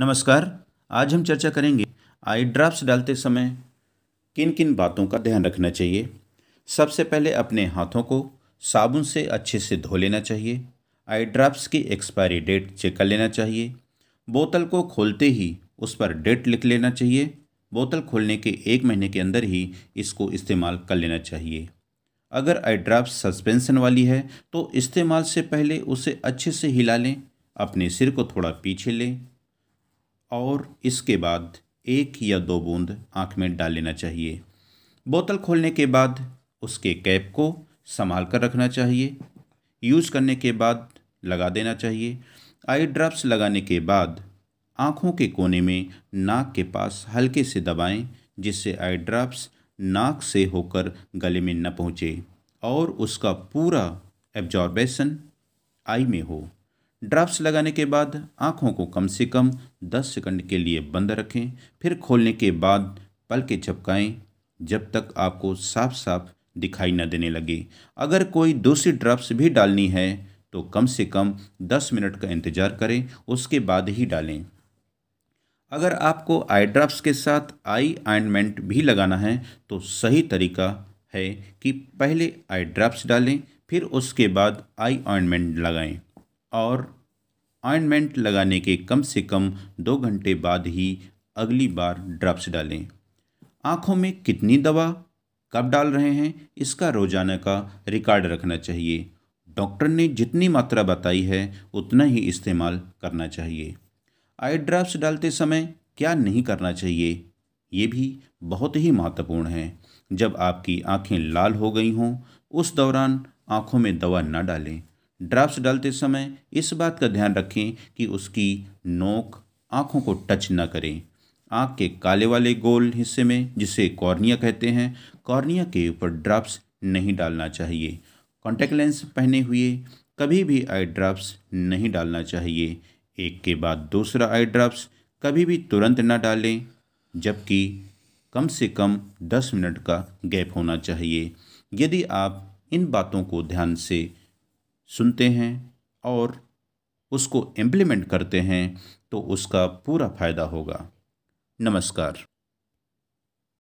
नमस्कार आज हम चर्चा करेंगे आई ड्राफ्ट डालते समय किन किन बातों का ध्यान रखना चाहिए सबसे पहले अपने हाथों को साबुन से अच्छे से धो लेना चाहिए आई ड्राफ्ट की एक्सपायरी डेट चेक कर लेना चाहिए बोतल को खोलते ही उस पर डेट लिख लेना चाहिए बोतल खोलने के एक महीने के अंदर ही इसको इस्तेमाल कर लेना चाहिए अगर आई ड्राफ्ट सस्पेंशन वाली है तो इस्तेमाल से पहले उसे अच्छे से हिला लें अपने सिर को थोड़ा पीछे लें और इसके बाद एक या दो बूंद आँख में डाल लेना चाहिए बोतल खोलने के बाद उसके कैप को संभाल कर रखना चाहिए यूज़ करने के बाद लगा देना चाहिए आई ड्रॉप्स लगाने के बाद आँखों के कोने में नाक के पास हल्के से दबाएं जिससे आई ड्रॉप्स नाक से होकर गले में न पहुँचे और उसका पूरा एब्जॉर्बेशन आई में हो ड्राफ्ट लगाने के बाद आँखों को कम से कम 10 सेकंड के लिए बंद रखें फिर खोलने के बाद पल के झपकाएँ जब तक आपको साफ साफ दिखाई न देने लगे अगर कोई दूसरी ड्राफ्ट भी डालनी है तो कम से कम 10 मिनट का इंतज़ार करें उसके बाद ही डालें अगर आपको आई ड्राफ्ट के साथ आई आइनमेंट भी लगाना है तो सही तरीका है कि पहले आई ड्राफ्ट डालें फिर उसके बाद आई ऑइनमेंट लगाएं और ऑइनमेंट लगाने के कम से कम दो घंटे बाद ही अगली बार ड्रॉप्स डालें आँखों में कितनी दवा कब डाल रहे हैं इसका रोजाना का रिकॉर्ड रखना चाहिए डॉक्टर ने जितनी मात्रा बताई है उतना ही इस्तेमाल करना चाहिए आई ड्राफ्ट डालते समय क्या नहीं करना चाहिए ये भी बहुत ही महत्वपूर्ण है जब आपकी आंखें लाल हो गई हों उस दौरान आंखों में दवा ना डालें ड्राफ्ट डालते समय इस बात का ध्यान रखें कि उसकी नोक आँखों को टच ना करें आँख के काले वाले गोल हिस्से में जिसे कॉर्निया कहते हैं कॉर्निया के ऊपर ड्राफ्ट नहीं डालना चाहिए कॉन्टैक्ट लेंस पहने हुए कभी भी आई ड्राफ्ट नहीं डालना चाहिए एक के बाद दूसरा आई ड्राफ्ट कभी भी तुरंत ना डालें जबकि कम से कम दस मिनट का गैप होना चाहिए यदि आप इन बातों को ध्यान से सुनते हैं और उसको इम्प्लीमेंट करते हैं तो उसका पूरा फ़ायदा होगा नमस्कार